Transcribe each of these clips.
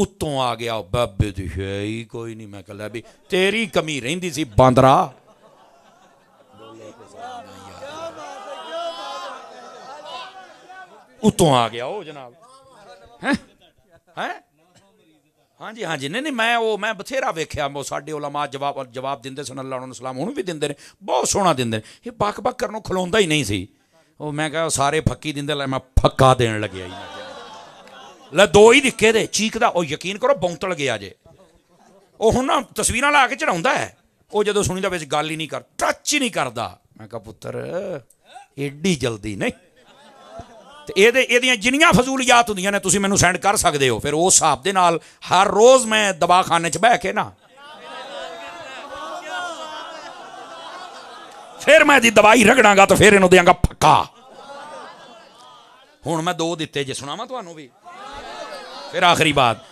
ਉੱਤੋਂ ਆ ਗਿਆ ਬਾਬੇ ਦੀ ਹੈ ਕੋਈ ਨਹੀਂ ਮੈਂ ਕਹਿੰਦਾ ਵੀ ਤੇਰੀ ਕਮੀ ਰਹਿੰਦੀ ਸੀ ਬਾਂਦਰਾ ਉੱਤੋਂ ਆ ਗਿਆ ਉਹ ਜਨਾਬ ਹੈ ਹੈ ਹਾਂਜੀ ਹਾਂਜੀ ਨਹੀਂ ਨਹੀਂ ਮੈਂ ਉਹ ਮੈਂ ਬਥੇਰਾ ਵੇਖਿਆ ਉਹ ਸਾਡੇ ਉਲਮਾ ਜਵਾਬ ਜਵਾਬ ਦਿੰਦੇ ਸਨ ਅੱਲਾਹ ਨੂੰ ਸਲਾਮ ਹੁਣ ਵੀ ਦਿੰਦੇ ਨੇ ਬਹੁਤ ਸੋਹਣਾ ਦਿੰਦੇ ਨੇ ਇਹ ਬਕ ਬਕ ਕਰਨੋਂ ਖਲੋਂਦਾ ਹੀ ਨਹੀਂ ਸੀ ਉਹ ਮੈਂ ਕਿਹਾ ਸਾਰੇ ਫੱਕੀ ਦਿੰਦੇ ਲੈ ਮੈਂ ਫੱਕਾ ਦੇਣ ਲੱਗਿਆ ਜੀ ਲੈ ਦੋ ਹੀ ਦਿੱਕੇ ਦੇ ਚੀਕਦਾ ਉਹ ਯਕੀਨ ਕਰੋ ਬੌਂਤ ਲੱਗਿਆ ਜੇ ਉਹ ਹੁਣ ਨਾ ਤਸਵੀਰਾਂ ਲਾ ਕੇ ਚੜਾਉਂਦਾ ਹੈ ਉਹ ਜਦੋਂ ਸੁਣੀ ਦਾ ਵਿੱਚ ਗੱਲ ਹੀ ਨਹੀਂ ਕਰ ਟੱਚ ਹੀ ਨਹੀਂ ਕਰਦਾ ਮੈਂ ਕਿਹਾ ਪੁੱਤਰ ਏਡੀ ਜਲਦੀ ਨਹੀਂ ਤੇ ਇਹਦੇ ਇਹਦੀਆਂ ਜਿੰਨੀਆਂ ਫਜ਼ੂਲੀਅਤ ਹੁੰਦੀਆਂ ਨੇ ਤੁਸੀਂ ਮੈਨੂੰ ਸੈਂਡ ਕਰ ਸਕਦੇ ਹੋ ਫਿਰ ਉਸ ਹਿਸਾਬ ਦੇ ਨਾਲ ਹਰ ਰੋਜ਼ ਮੈਂ ਦਵਾਖਾਨੇ 'ਚ ਬਹਿ ਕੇ ਨਾ ਫਿਰ ਮੈਂ ਦੀ ਦਵਾਈ ਰਗੜਾਂਗਾ ਤਾਂ ਫਿਰ ਇਹਨੂੰ ਦੇਵਾਂਗਾ ਪੱਕਾ ਹੁਣ ਮੈਂ ਦੋ ਦਿੱਤੇ ਜੇ ਸੁਣਾਵਾਂ ਤੁਹਾਨੂੰ ਵੀ फिर आखिरी बात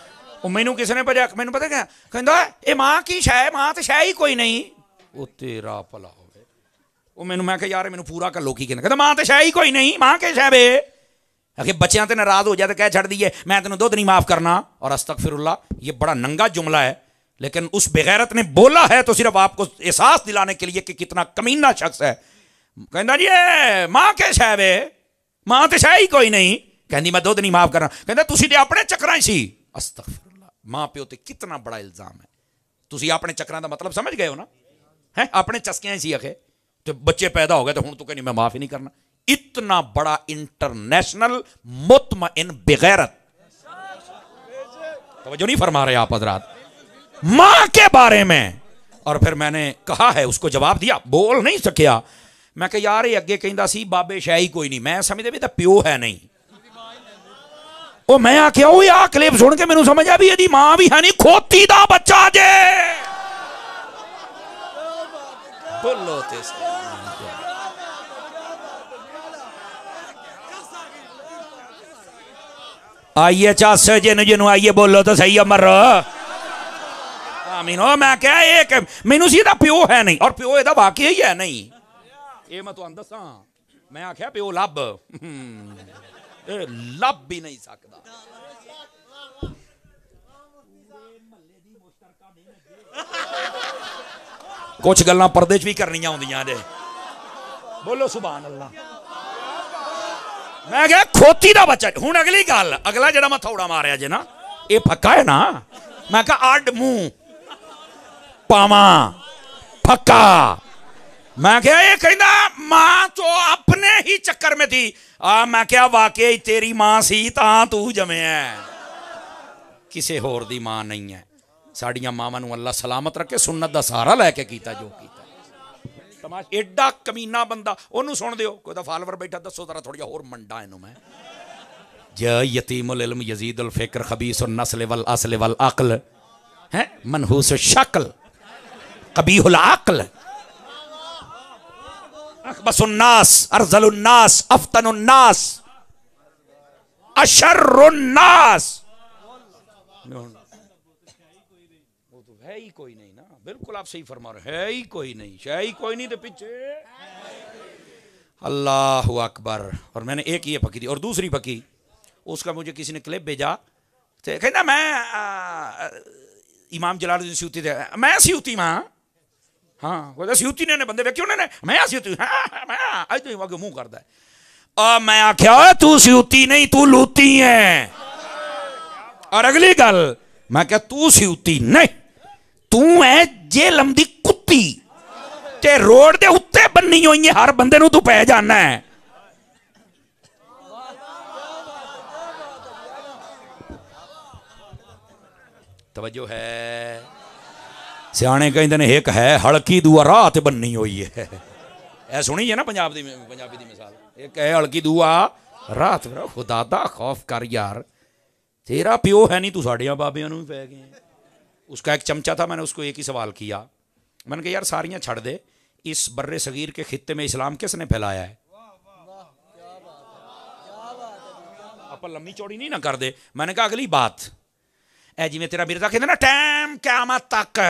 मैनू किसी ने भजा मैं पता क्या कहता ये मां की शह मां तो शाय ही कोई नहीं वो तेरा भला हो मैं मैं यार मैं पूरा कलो की कहना कहते मां तो शह ही कोई नहीं मां के शह बे अगर बच्चों से नाराज हो जाए तो कह छड़ दी है मैं तेन दुध नहीं माफ करना और अस्तक फिर उल्ला ये बड़ा नंगा जुमला है लेकिन उस बेगैरत ने बोला है तो सिर्फ आपको एहसास दिलाने के लिए कि कितना कमीना शख्स है कहना जी मां के शह बे मां तो शाय ही कोई नहीं कहती मैं दो नहीं माफ करा कहते तो अपने चक्कर ही अस्तफर मां प्यो से कितना बड़ा इल्जाम है तुम अपने चक्कर का मतलब समझ गए हो ना है अपने चस्किया ही अखे तो बच्चे पैदा हो गए तो हूँ तू कहीं मैं माफ ही नहीं करना इतना बड़ा इंटरनेशनल मुतम इन बेगैरत तो नहीं फरमा रहे आप हजरात मां के बारे में और फिर मैंने कहा है उसको जवाब दिया बोल नहीं सकिया मैं यार अगे कहता सी बाबे शाही कोई नहीं मैं समझते भी तो प्यो है नहीं ਉਹ मैं आख्या ਉਹ ਆ ਕਲਿੱਪ ਸੁਣ ਕੇ ਮੈਨੂੰ ਸਮਝ ਆ ਵੀ मां भी है नी खोती का बच्चा जे ਜੇ आइए चास जिन जिन आइए बोलो तो सही अमर आमीन मैं क्या एक मैनू सी प्यो है नहीं और प्यो ए वाकई ही है नहीं ये मैं तुम दसा मैं आख्या प्यो लभ लभ भी नहीं सकता कुछ गल् पर भी करनिया होंगे बोलो सुभान अल्लाह मैं क्या खोती का बच्चा हूं अगली गल अगला जरा मैं थौड़ा मारिया जे ना ये फका है ना मैं क्या अड मूह पाव फका मैं क्या यह कहना मां चो आप ही चक्कर में थी आ मैं क्या वाकई तेरी मां सी तू जमे है किसी होर की मां नहीं है साड़िया मावं अल्लाह सलामत रखे सुनत का सहारा लैके किया जो किया एडा कमीना बंदा ओनू सुन दो कोई फॉलोवर बैठा दसो तरह थोड़ी होर मंडा इन मैं वल असले वल अकल है मनहूस शकल कबी उल अकल अखबसुन्नास अर्जलुन्नास अफ्तनुन्नास अशर्रुन्नास वो तो है ही कोई नहीं ना बिल्कुल आप सही फरमा रहे है ही कोई नहीं है ही कोई नहीं तो पीछे अल्लाह अकबर और मैंने एक ही पकी थी और दूसरी पकी उसका मुझे किसी ने क्लिप भेजा कहना मैं आ, इमाम जलालुद्दीन सूती थे मैं सीती मां हाँ तो बंदे वे क्यों मैं आ सियूती हाँ, मैं आज तो वाके मैं आख्या तू सियूती नहीं तू लूती है और अगली गल मैं क्या तू सियूती नहीं तू है जे लंबी कुत्ती रोड के उत्ते बनी हुई है हर बंदे तू पै जाना है तवज्जो है सियाने ਕਹਿੰਦੇ ਨੇ ਇੱਕ ਹੈ ਹਲਕੀ ਦੂਆ ਰਾਹ ਤੇ ਬੰਨੀ ਹੋਈ ਹੈ ਇਹ ਸੁਣੀ ਹੈ ਨਾ ਪੰਜਾਬ ਦੀ ਪੰਜਾਬੀ ਦੀ ਮਿਸਾਲ ਇੱਕ ਹੈ ਹਲਕੀ ਦੂਆ ਰਾਤ ਮੇਰਾ ਖੁਦਾ ਦਾ तेरा प्यो है नहीं तू साढ़िया बाबिया भी पै गए उसका एक चमचा था मैंने उसको एक ही सवाल किया मैंने कहा यार सारियाँ छड़ दे इस बर्र सगीर के खत्े में इस्लाम किसने फैलाया है आप लम्बी चौड़ी नहीं ना कर दे मैंने कहा अगली बात ए जिमें तेरा मिर्जा कहते ना टैम क्या तक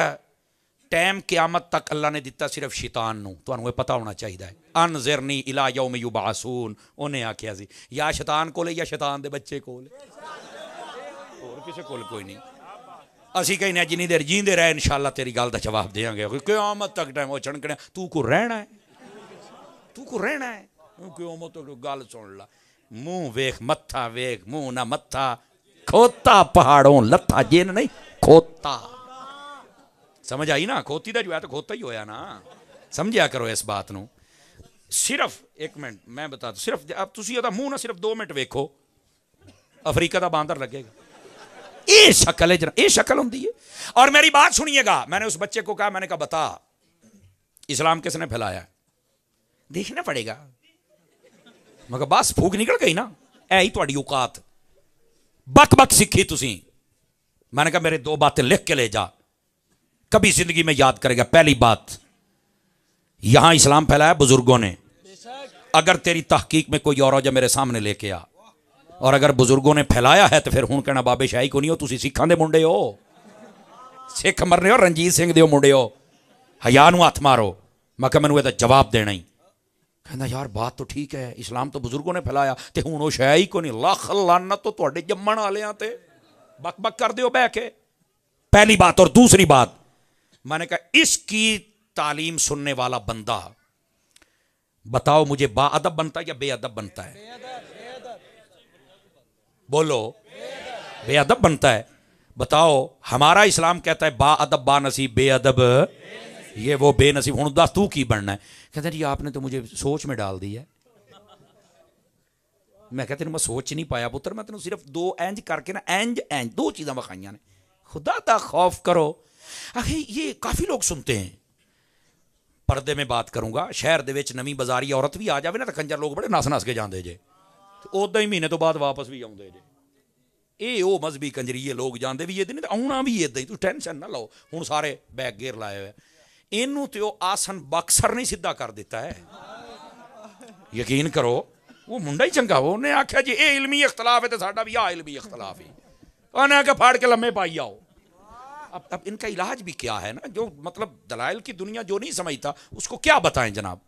ਟਾਈਮ ਕਿਆਮਤ ਤੱਕ ਅੱਲਾ ਨੇ ਦਿੱਤਾ ਸਿਰਫ ਸ਼ੈਤਾਨ ਨੂੰ ਤੁਹਾਨੂੰ ਇਹ ਪਤਾ ਹੋਣਾ ਚਾਹੀਦਾ ਹੈ ਅਨਜ਼ਰਨੀ ਇਲਾ ਯੌਮ ਯੁਬਾਸੂਨ ਉਹਨੇ ਆਖਿਆ ਸੀ ਜਾਂ ਸ਼ੈਤਾਨ ਕੋਲੇ ਜਾਂ ਸ਼ੈਤਾਨ ਦੇ ਬੱਚੇ ਕੋਲੇ ਹੋਰ ਕਿਸੇ ਕੋਲ ਕੋਈ ਨਹੀਂ ਅਸੀਂ ਕਹਿੰਨੇ ਜਿੰਨੀ ਦੇਰ ਜੀਂਦੇ ਰਹੇ ਇਨਸ਼ਾਅੱਲਾ ਤੇਰੀ ਗੱਲ ਦਾ ਜਵਾਬ ਦੇਵਾਂਗੇ ਕਿਆਮਤ ਤੱਕ ਟਾਈਮ ਉਹ ਛਣਕਣਾ ਤੂੰ ਕੋ ਰਹਿਣਾ ਹੈ ਤੂੰ ਕੋ ਰਹਿਣਾ ਹੈ ਕਿਆਮਤ ਤੱਕ ਗੱਲ ਸੁਣ ਲੈ मुंह वेख मत्था वेख मुंह ना मत्था खोता पहाड़ों लत्था जेन नहीं खोता समझ आई ना खोती जो है तो खोता ही होया ना ਨਾ करो इस बात ਬਾਤ सिर्फ एक मिनट मैं बता ਬਤਾ ਦੂੰ ਸਿਰਫ ਆਪ ਤੁਸੀਂ ਉਹਦਾ ना सिर्फ दो मिनट वेखो ਵੇਖੋ का बंदर लगेगा ये शकल है जरा ये शक्ल होंगी है और मेरी बात सुनिएगा मैंने उस बच्चे को कहा मैंने कहा बता इस्लाम किसने फैलाया देखना पड़ेगा मगर बस फूक निकल गई ना ऐ ही थोड़ी औकात बक बक सीखी तुम मैंने कहा मेरे दो बातें लिख के ले जा कभी जिंदगी में याद करेगा पहली बात यहां इस्लाम फैलाया बुजुर्गों ने अगर तेरी तहकीक में कोई और मेरे सामने लेके आ और अगर बुजुर्गों ने फैलाया है तो फिर हूँ कहना बाबे शाही को नहीं हो तुम सिखा दे मुंडे हो सिख मरने हो रंजीत सिंह दे मुंडे हो हया हाथ मारो मैं क्या मैनू यह जवाब देना ही कहना यार बात तो ठीक है इस्लाम तो बुजुर्गों ने फैलाया तो हूँ वो शह ही को नहीं लख लाना तो थोड़े जमण वाले बक बक कर दौ बह के पहली बात और दूसरी बात मैंने कहा इसकी तालीम सुनने वाला बंदा बताओ मुझे बाअदब बनता है या बेअदब बनता है बोलो बेअदब बनता है बताओ हमारा इस्लाम कहता है बाअदब बा नसीब बेअदब ये वो बेनसीब हूं दस तू की बनना है कहते जी आपने तो मुझे सोच में डाल दी है मैं कहते मैं सोच नहीं पाया पुत्र मैं तेन सिर्फ दो एंज करके ना एंज एंज दो चीज़ा विखाइया ने खुदा का खौफ करो ਆਖੇ ਇਹ ਕਾਫੀ ਲੋਕ ਸੁਣਤੇ ਹੈ ਪਰਦੇ ਮੈਂ ਬਾਤ ਕਰੂੰਗਾ ਸ਼ਹਿਰ ਦੇ ਵਿੱਚ ਨਵੀਂ ਬਾਜ਼ਾਰੀ ਔਰਤ ਵੀ ਆ ਜਾਵੇ ਨਾ ਤਾਂ ਖੰਜਰ ਲੋਕ ਬੜੇ ਨਸ ਨਸ ਕੇ ਜਾਂਦੇ ਜੇ ਤੇ ਉਦਾਂ ਹੀ ਮਹੀਨੇ ਤੋਂ ਬਾਅਦ ਵਾਪਸ ਵੀ ਆਉਂਦੇ ਜੇ ਇਹ ਉਹ ਮਜ਼ਬੀ ਕੰਜਰੀਏ ਲੋਕ ਜਾਂਦੇ ਵੀ ਇਹਦੇ ਨਹੀਂ ਤਾਂ ਆਉਣਾ ਵੀ ਇਦਾਂ ਹੀ ਤੂੰ ਟੈਨਸ਼ਨ ਨਾ ਲਓ ਹੁਣ ਸਾਰੇ ਬੈਕ ਗੇਅਰ ਲਾਏ ਹੋਏ ਇਹਨੂੰ ਤੇ ਉਹ ਆਸਨ ਬਕਸਰ ਨਹੀਂ ਸਿੱਧਾ ਕਰ ਦਿੱਤਾ ਹੈ ਯਕੀਨ ਕਰੋ ਉਹ ਮੁੰਡਾ ਹੀ ਚੰਗਾ ਉਹਨੇ ਆਖਿਆ ਜੀ ਇਹ ਇਲਮੀ ਇਖਤਲਾਫ ਹੈ ਤੇ ਸਾਡਾ ਵੀ ਆ ਇਲਮੀ ਇਖਤਲਾਫ ਹੈ ਉਹਨੇ ਆਖਿਆ ਫਾੜ ਕੇ ਲੰਮੇ ਪਾਈ ਆਓ अब अब इनका इलाज भी क्या है ना जो मतलब दलाइल की दुनिया जो नहीं समझता उसको क्या बताएं जनाब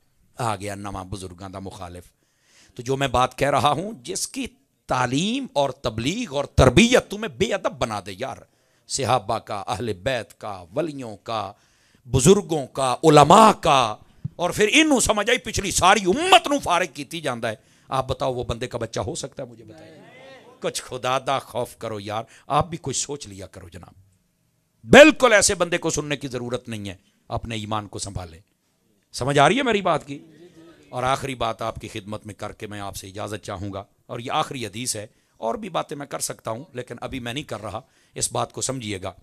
आ गया नवा बुजुर्ग का मुखालिफ तो जो मैं बात कह रहा हूँ जिसकी तालीम और तबलीग और तरबियत तुम्हें बेअदब बना दे यार सिहाबा का अहल बैत का वलियों का बुजुर्गों का उलमा का और फिर इन समझ आई पिछली सारी उम्मत न फारिग की जाता है आप बताओ वो बंदे का बच्चा हो सकता है मुझे बताइए कुछ खुदादा खौफ करो यार आप भी कुछ सोच लिया करो जनाब बिल्कुल ऐसे बंदे को सुनने की ज़रूरत नहीं है अपने ईमान को संभालें समझ आ रही है मेरी बात की और आखिरी बात आपकी खिदमत में करके मैं आपसे इजाज़त चाहूंगा और ये आखिरी हदीस है और भी बातें मैं कर सकता हूं लेकिन अभी मैं नहीं कर रहा इस बात को समझिएगा